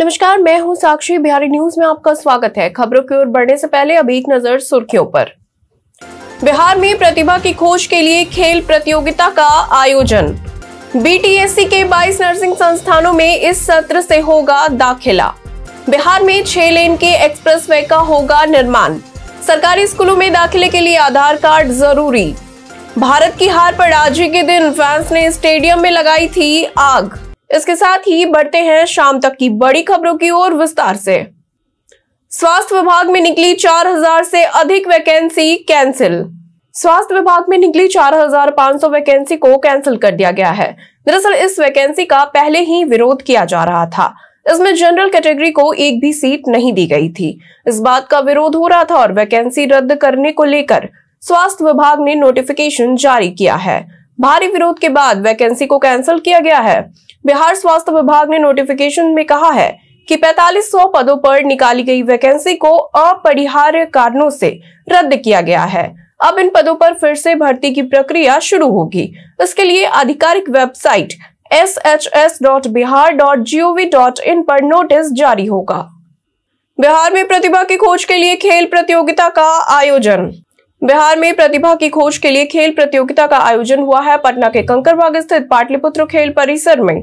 नमस्कार मैं हूं साक्षी बिहारी न्यूज में आपका स्वागत है खबरों की ओर बढ़ने से पहले अभी एक नजर सुर्खियों पर बिहार में प्रतिभा की खोज के लिए खेल प्रतियोगिता का आयोजन बीटीएससी के 22 नर्सिंग संस्थानों में इस सत्र से होगा दाखिला बिहार में छह लेन के एक्सप्रेस वे का होगा निर्माण सरकारी स्कूलों में दाखिले के लिए आधार कार्ड जरूरी भारत की हार पर आज ही के दिन फैंस ने स्टेडियम में लगाई थी आग इसके साथ ही बढ़ते हैं शाम तक की बड़ी खबरों की ओर विस्तार से स्वास्थ्य विभाग में निकली 4000 से अधिक वैकेंसी कैंसिल स्वास्थ्य विभाग में निकली 4500 वैकेंसी को कैंसिल कर दिया गया है दरअसल इस वैकेंसी का पहले ही विरोध किया जा रहा था इसमें जनरल कैटेगरी को एक भी सीट नहीं दी गई थी इस बात का विरोध हो रहा था और वैकेंसी रद्द करने को लेकर स्वास्थ्य विभाग ने नोटिफिकेशन जारी किया है भारी विरोध के बाद वैकेंसी को कैंसिल किया गया है बिहार स्वास्थ्य विभाग ने नोटिफिकेशन में कहा है कि 4500 पदों पर निकाली गई वैकेंसी को अपरिहार्य कारणों से रद्द किया गया है अब इन पदों पर फिर से भर्ती की प्रक्रिया शुरू होगी इसके लिए आधिकारिक website S H S dot Bihar dot G O V dot in पर नोटिस जारी होगा बिहार में प्रतिभा की खोज के लिए खेल प्रतियोगिता का आयोजन बिहार में प्रतिभा की खोज के लिए खेल प्रतियोगिता का आयोजन हुआ है पटना के कंकरबाग स्थित पाटलिपुत्र खेल परिसर में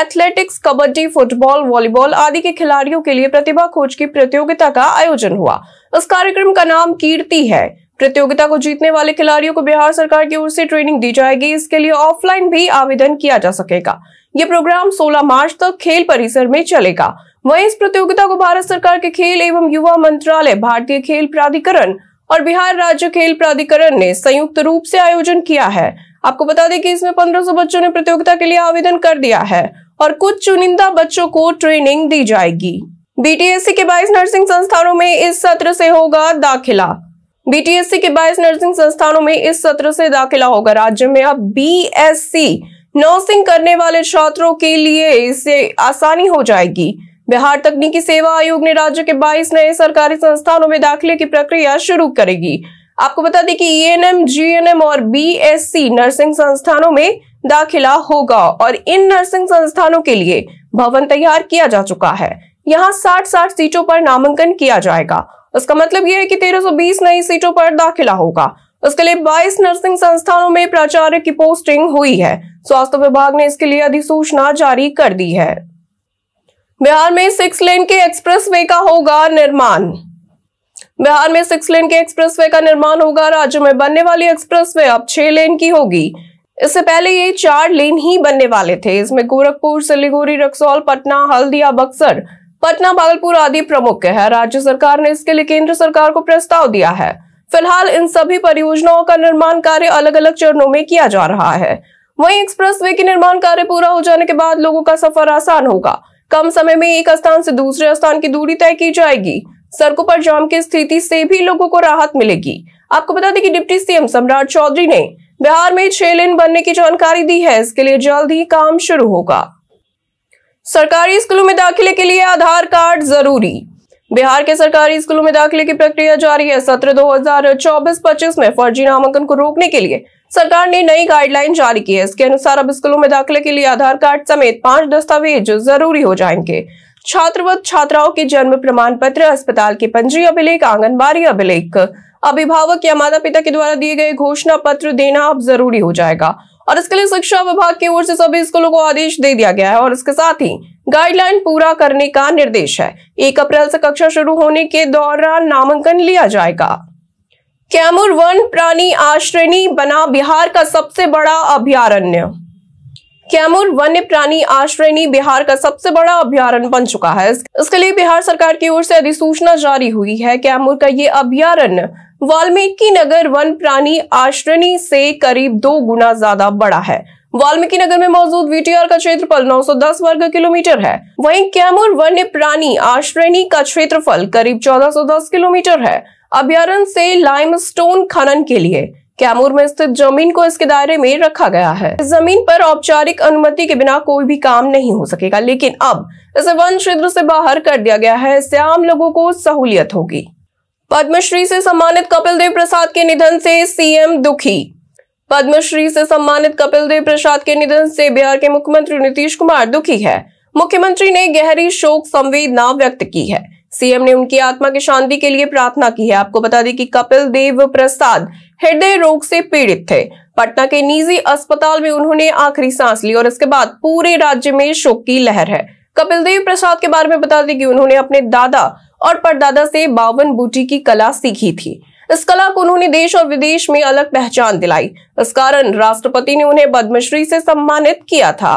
एथलेटिक्स कबड्डी फुटबॉल वॉलीबॉल आदि के खिलाड़ियों के लिए प्रतिभा खोज की प्रतियोगिता का आयोजन हुआ इस कार्यक्रम का नाम कीर्ति है प्रतियोगिता को जीतने वाले खिलाड़ियों को बिहार सरकार की ओर से ट्रेनिंग दी जाएगी इसके लिए ऑफलाइन भी आवेदन किया जा सकेगा ये प्रोग्राम 16 मार्च तक खेल परिसर में चलेगा वहीं इस प्रतियोगिता को भारत सरकार के खेल एवं युवा मंत्रालय भारतीय खेल प्राधिकरण और बिहार राज्य खेल प्राधिकरण ने संयुक्त रूप से आयोजन किया है आपको बता दें कि इसमें 1500 बच्चों ने प्रतियोगिता के लिए आवेदन कर दिया है और कुछ चुनिंदा बच्चों को ट्रेनिंग दी जाएगी बीटीएससी के 22 नर्सिंग संस्थानों में इस सत्र से होगा दाखिला बीटीएससी के 22 नर्सिंग संस्थानों में इस सत्र से दाखिला होगा राज्य में अब बीएससी नर्सिंग करने वाले छात्रों के लिए इससे आसानी हो जाएगी बिहार तकनीकी सेवा आयोग ने राज्य के 22 नए सरकारी संस्थानों में दाखिले की प्रक्रिया शुरू करेगी आपको बता दें कि ईएनएम, e जीएनएम और बीएससी नर्सिंग संस्थानों में दाखिला होगा और इन नर्सिंग संस्थानों के लिए भवन तैयार किया जा चुका है यहाँ साठ साठ सीटों पर नामांकन किया जाएगा उसका मतलब यह है कि 1320 नई सीटों पर दाखिला होगा उसके लिए 22 नर्सिंग संस्थानों में प्राचार्य की पोस्टिंग हुई है स्वास्थ्य विभाग ने इसके लिए अधिसूचना जारी कर दी है बिहार में सिक्स लेन के एक्सप्रेसवे का होगा निर्माण बिहार में सिक्स लेन के एक्सप्रेसवे का निर्माण होगा राज्य में बनने वाली एक्सप्रेसवे अब छह लेन की होगी इससे पहले ये चार लेन ही बनने वाले थे इसमें गोरखपुर सिलीगुड़ी रक्सौल पटना हल्दिया बक्सर पटना भागलपुर आदि प्रमुख है राज्य सरकार ने इसके लिए केंद्र सरकार को प्रस्ताव दिया है फिलहाल इन सभी परियोजनाओं का निर्माण कार्य अलग अलग चरणों में किया जा रहा है वहीं एक्सप्रेसवे के निर्माण कार्य पूरा हो जाने के बाद लोगों का सफर आसान होगा कम समय में एक स्थान से दूसरे स्थान की दूरी तय की जाएगी सड़कों पर जाम की स्थिति से भी लोगों को राहत मिलेगी आपको बता दें कि डिप्टी सीएम सम्राट चौधरी ने बिहार में छह लेन बनने की जानकारी दी है इसके लिए जल्द ही काम शुरू होगा सरकारी स्कूलों में दाखिले के लिए आधार कार्ड जरूरी बिहार के सरकारी स्कूलों में दाखिले की प्रक्रिया जारी है सत्र 2024-25 में फर्जी नामांकन को रोकने के लिए सरकार ने नई गाइडलाइन जारी की है इसके अनुसार अब स्कूलों में दाखिले के लिए आधार कार्ड समेत पांच दस्तावेज जरूरी हो जाएंगे छात्र व छात्राओं के जन्म प्रमाण पत्र अस्पताल के पंजी अभिलेख आंगनबाड़ी अभिलेख अभिभावक या माता पिता के द्वारा दिए गए घोषणा पत्र देना अब जरूरी हो जाएगा और इसके लिए शिक्षा विभाग की ओर से सभी स्कूलों को आदेश दे दिया गया है और इसके साथ ही गाइडलाइन पूरा करने का निर्देश है एक अप्रैल से कक्षा शुरू होने के दौरान नामांकन लिया जाएगा कैमूर वन प्राणी आश्रयणी बना बिहार का सबसे बड़ा अभ्यारण्य कैमूर वन्य प्राणी आश्रयणी बिहार का सबसे बड़ा अभ्यारण्य बन चुका है इसके लिए बिहार सरकार की ओर से अधिसूचना जारी हुई है कैमूर का ये अभ्यारण्य वाल्मीकि नगर वन प्राणी आश्रयणी से करीब दो गुना ज्यादा बड़ा है वाल्मीकि नगर में मौजूद वीटीआर का क्षेत्रफल 910 वर्ग किलोमीटर है वहीं कैमूर वन्य प्राणी आश्रयणी का क्षेत्रफल करीब 1410 किलोमीटर है अभ्यारण से लाइमस्टोन खनन के लिए कैमूर में स्थित जमीन को इसके दायरे में रखा गया है इस जमीन पर औपचारिक अनुमति के बिना कोई भी काम नहीं हो सकेगा लेकिन अब इसे वन क्षेत्र से बाहर कर दिया गया है इससे आम लोगों को सहूलियत होगी पद्मश्री से सम्मानित कपिल देव प्रसाद के निधन से सीएम दुखी पद्मश्री से सम्मानित कपिल देव प्रसाद के निधन से बिहार के मुख्यमंत्री नीतीश कुमार दुखी है मुख्यमंत्री ने गहरी शोक संवेदना व्यक्त की है सीएम ने उनकी आत्मा की शांति के लिए प्रार्थना की है आपको बता दें कि कपिल देव प्रसाद हृदय रोग से पीड़ित थे पटना के निजी अस्पताल में उन्होंने आखिरी सांस ली और इसके बाद पूरे राज्य में शोक की लहर है कपिल देव प्रसाद के बारे में बता दें कि उन्होंने अपने दादा और परदादा से बावन बूटी की कला सीखी थी इस कला को उन्होंने देश और विदेश में अलग पहचान दिलाई इस कारण राष्ट्रपति ने उन्हें पद्मश्री से सम्मानित किया था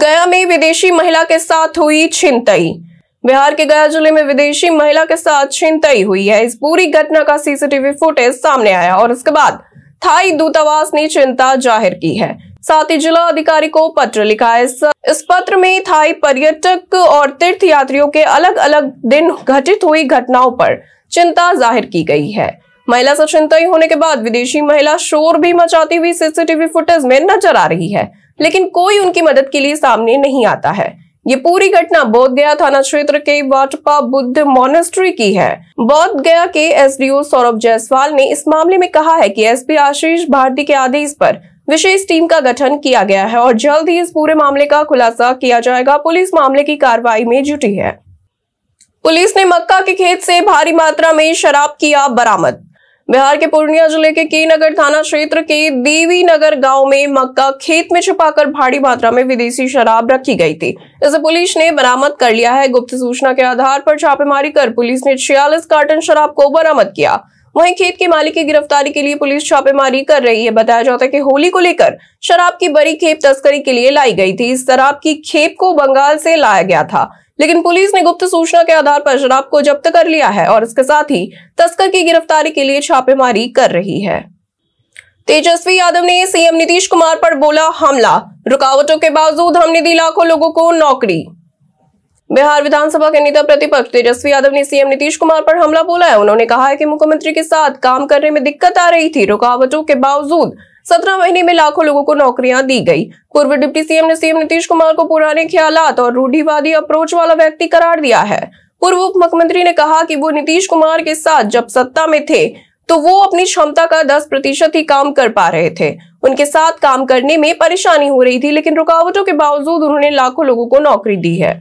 गया में विदेशी महिला के साथ हुई छिनतई बिहार के गया जिले में विदेशी महिला के साथ छिनतई हुई है इस पूरी घटना का सीसीटीवी फुटेज सामने आया और इसके बाद थाई दूतावास ने चिंता जाहिर की है साथ ही जिला अधिकारी को पत्र लिखा है इस पत्र में थाई पर्यटक और तीर्थ यात्रियों के अलग अलग दिन घटित हुई घटनाओं पर चिंता जाहिर की गई है महिला स्वच्छंदयी होने के बाद विदेशी महिला शोर भी मचाती हुई सीसीटीवी फुटेज में नजर आ रही है लेकिन कोई उनकी मदद के लिए सामने नहीं आता है ये पूरी घटना बौद्ध गया थाना क्षेत्र के वाटपा बुद्ध मोनेस्ट्री की है बौद्ध गया के एसडीओ सौरभ जायसवाल ने इस मामले में कहा है कि एसपी आशीष भारती के आदेश पर विशेष टीम का गठन किया गया है और जल्द ही इस पूरे मामले का खुलासा किया जाएगा पुलिस मामले की कार्रवाई में जुटी है पुलिस ने मक्का के खेत से भारी मात्रा में शराब किया बरामद बिहार के पूर्णिया जिले के कीनगर थाना क्षेत्र के देवी नगर गांव में मक्का खेत में छुपाकर भारी मात्रा में विदेशी शराब रखी गई थी इसे पुलिस ने बरामद कर लिया है गुप्त सूचना के आधार पर छापेमारी कर पुलिस ने छियालीस कार्टन शराब को बरामद किया वहीं खेत के मालिक की गिरफ्तारी के लिए पुलिस छापेमारी कर रही है बताया जाता है कि होली को लेकर शराब की बड़ी खेप तस्करी के लिए लाई गई थी इस शराब की खेप को बंगाल से लाया गया था लेकिन पुलिस ने गुप्त सूचना के आधार पर शराब को जब्त कर लिया है और इसके साथ ही तस्कर की गिरफ्तारी के लिए छापेमारी कर रही है तेजस्वी यादव ने सीएम नीतीश कुमार पर बोला हमला रुकावटों के बावजूद हमने दी लाखों लोगों को नौकरी बिहार विधानसभा के नेता प्रतिपक्ष तेजस्वी यादव ने सीएम नीतीश कुमार पर हमला बोला है उन्होंने कहा है कि मुख्यमंत्री के साथ काम करने में दिक्कत आ रही थी रुकावटों के बावजूद सत्रह महीने में लाखों लोगों को नौकरियां दी गई पूर्व डिप्टी सीएम ने सीएम नीतीश कुमार को पुराने ख्याल और रूढ़ीवादी अप्रोच वाला व्यक्ति करार दिया है पूर्व उप मुख्यमंत्री ने कहा कि वो नीतीश कुमार के साथ जब सत्ता में थे तो वो अपनी क्षमता का दस प्रतिशत ही काम कर पा रहे थे उनके साथ काम करने में परेशानी हो रही थी लेकिन रुकावटों के बावजूद उन्होंने लाखों लोगों को नौकरी दी है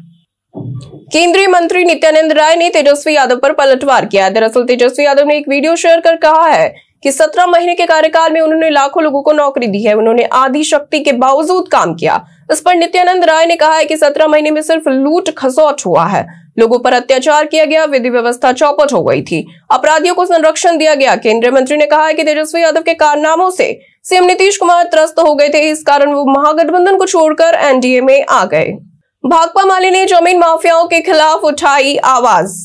केंद्रीय मंत्री नित्यानंद राय ने तेजस्वी यादव पर पलटवार किया दरअसल तेजस्वी यादव ने एक वीडियो शेयर कर कहा है कि 17 महीने के कार्यकाल में उन्होंने लाखों लोगों को नौकरी दी है उन्होंने आधी शक्ति के बावजूद काम किया इस पर नित्यानंद राय ने कहा है कि 17 महीने में सिर्फ लूट खसौट हुआ है लोगों पर अत्याचार किया गया विधि व्यवस्था चौपट हो गई थी अपराधियों को संरक्षण दिया गया केंद्रीय मंत्री ने कहा है कि तेजस्वी यादव के कारनामों से सीएम नीतीश कुमार त्रस्त हो गए थे इस कारण वो महागठबंधन को छोड़कर एनडीए में आ गए भाकपा माली ने जमीन माफियाओं के खिलाफ उठाई आवाज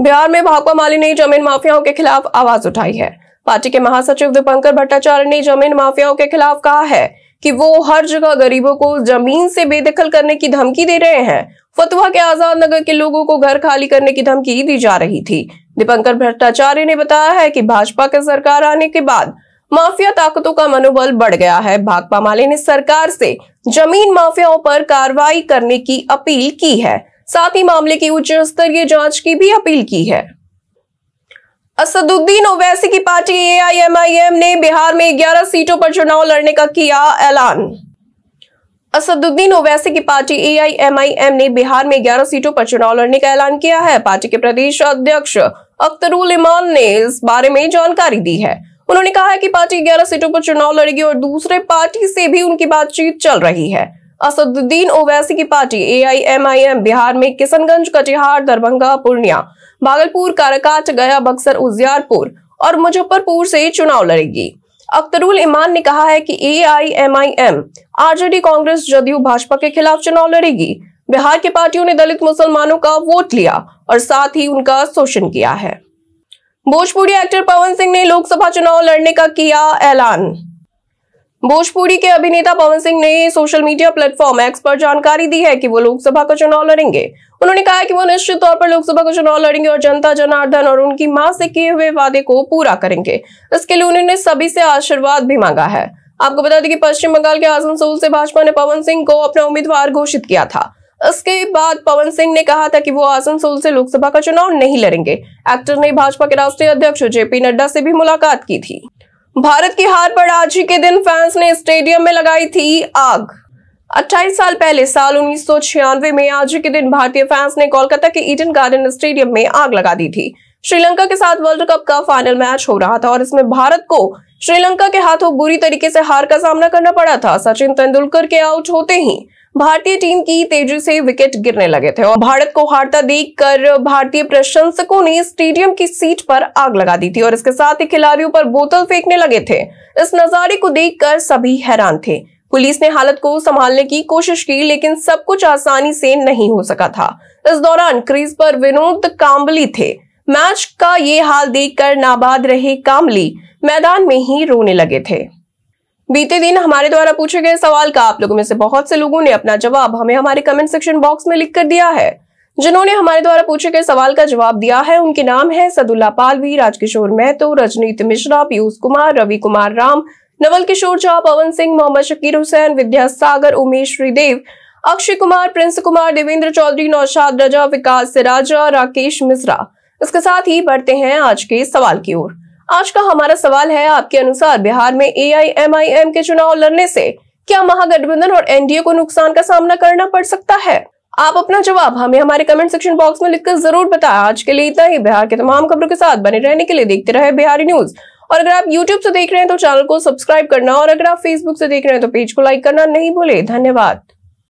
बिहार में भाकपा माली ने जमीन माफियाओं के खिलाफ आवाज उठाई है पार्टी के महासचिव दीपंकर भट्टाचार्य ने जमीन माफियाओं के खिलाफ कहा है कि वो हर जगह गरीबों को जमीन से बेदखल करने की धमकी दे रहे हैं फतवा के आजाद नगर के लोगों को घर खाली करने की धमकी दी जा रही थी दीपंकर भट्टाचार्य ने बताया है कि भाजपा के सरकार आने के बाद माफिया ताकतों का मनोबल बढ़ गया है भाकपा माले ने सरकार से जमीन माफियाओं पर कार्रवाई करने की अपील की है साथ ही मामले की उच्च स्तरीय जांच की भी अपील की है असदुद्दीन ओवैसी की पार्टी एआईएमआईएम ने बिहार में 11 सीटों पर चुनाव लड़ने का किया ऐलान असदुद्दीन ओवैसी की पार्टी एआईएमआईएम ने बिहार में 11 सीटों पर चुनाव लड़ने का ऐलान किया है पार्टी के प्रदेश अध्यक्ष अख्तरुल इमान ने इस बारे में जानकारी दी है उन्होंने कहा है कि पार्टी 11 सीटों पर चुनाव लड़ेगी और दूसरे पार्टी से भी उनकी बातचीत चल रही है असदुद्दीन ओवैसी की पार्टी एआईएमआईएम बिहार में किशनगंज कटिहार दरभंगा पूर्णिया भागलपुर काराकाट गया बक्सर उजियारपुर और मुजफ्फरपुर से चुनाव लड़ेगी अख्तरुल ईमान ने कहा है कि एआईएमआईएम आरजेडी कांग्रेस जदयू भाजपा के खिलाफ चुनाव लड़ेगी बिहार की पार्टियों ने दलित मुसलमानों का वोट लिया और साथ ही उनका शोषण किया है भोजपुरी एक्टर पवन सिंह ने लोकसभा चुनाव लड़ने का किया ऐलान भोजपुरी के अभिनेता पवन सिंह ने सोशल मीडिया प्लेटफॉर्म एक्स पर जानकारी दी है कि वो लोकसभा का चुनाव लड़ेंगे उन्होंने कहा कि वो निश्चित तौर पर लोकसभा का चुनाव लड़ेंगे और जनता जनार्दन और उनकी मां से किए हुए वादे को पूरा करेंगे इसके लिए उन्होंने सभी से आशीर्वाद भी मांगा है आपको बता दें कि पश्चिम बंगाल के आसनसोल से भाजपा ने पवन सिंह को अपना उम्मीदवार घोषित किया था इसके बाद पवन सिंह ने कहा था कि वो आसनसोल से लोकसभा का चुनाव नहीं लड़ेंगे एक्टर ने भाजपा के राष्ट्रीय अध्यक्ष जेपी नड्डा से भी मुलाकात की थी भारत की हार पर आज ही के दिन फैंस ने स्टेडियम में लगाई थी आग 28 साल पहले साल उन्नीस में आज ही के दिन भारतीय फैंस ने कोलकाता के ईडन गार्डन स्टेडियम में आग लगा दी थी श्रीलंका के साथ वर्ल्ड कप का फाइनल मैच हो रहा था और इसमें भारत को श्रीलंका के हाथों बुरी तरीके से हार का सामना करना पड़ा था सचिन तेंदुलकर के आउट होते ही भारतीय टीम की तेजी से विकेट गिरने लगे थे और भारत को हारता देख कर भारतीय प्रशंसकों ने स्टेडियम की सीट पर आग लगा दी थी और इसके साथ ही खिलाड़ियों पर बोतल फेंकने लगे थे इस नजारे को देखकर सभी हैरान थे पुलिस ने हालत को संभालने की कोशिश की लेकिन सब कुछ आसानी से नहीं हो सका था इस दौरान क्रीज पर विनोद काम्बली थे मैच का ये हाल देखकर नाबाद रहे कामली मैदान में ही रोने लगे थे बीते दिन हमारे द्वारा पूछे गए सवाल का आप लोगों में से बहुत से लोगों ने अपना जवाब हमें हमारे कमेंट सेक्शन बॉक्स में लिख कर दिया है जिन्होंने हमारे द्वारा पूछे गए सवाल का जवाब दिया है उनके नाम है सदुल्ला पालवी राजकिशोर महतो रजनीत मिश्रा पीयूष कुमार रवि कुमार राम नवल किशोर झा पवन सिंह मोहम्मद शकीर हुसैन विद्या सागर उमेश श्रीदेव अक्षय कुमार प्रिंस कुमार देवेंद्र चौधरी नौशाद रजा विकास राजा राकेश मिश्रा इसके साथ ही बढ़ते हैं आज के सवाल की ओर आज का हमारा सवाल है आपके अनुसार बिहार में एआईएमआईएम के चुनाव लड़ने से क्या महागठबंधन और एनडीए को नुकसान का सामना करना पड़ सकता है आप अपना जवाब हमें हमारे कमेंट सेक्शन बॉक्स में लिखकर जरूर बताएं आज के लिए इतना ही बिहार के तमाम खबरों के साथ बने रहने के लिए देखते रहे बिहारी न्यूज और अगर आप यूट्यूब से देख रहे हैं तो चैनल को सब्सक्राइब करना और अगर आप फेसबुक से देख रहे हैं तो पेज को लाइक करना नहीं भूले धन्यवाद